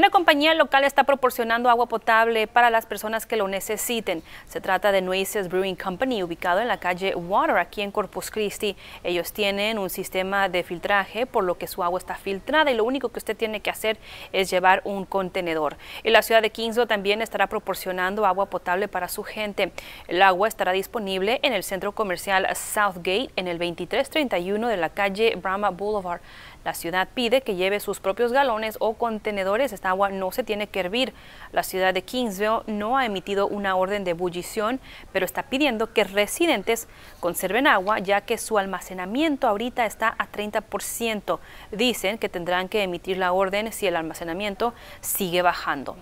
Una compañía local está proporcionando agua potable para las personas que lo necesiten. Se trata de Nueces Brewing Company, ubicado en la calle Water, aquí en Corpus Christi. Ellos tienen un sistema de filtraje, por lo que su agua está filtrada y lo único que usted tiene que hacer es llevar un contenedor. En la ciudad de Kingsville también estará proporcionando agua potable para su gente. El agua estará disponible en el centro comercial Southgate, en el 2331 de la calle Brahma Boulevard. La ciudad pide que lleve sus propios galones o contenedores agua no se tiene que hervir. La ciudad de Kingsville no ha emitido una orden de ebullición, pero está pidiendo que residentes conserven agua ya que su almacenamiento ahorita está a 30%. Dicen que tendrán que emitir la orden si el almacenamiento sigue bajando.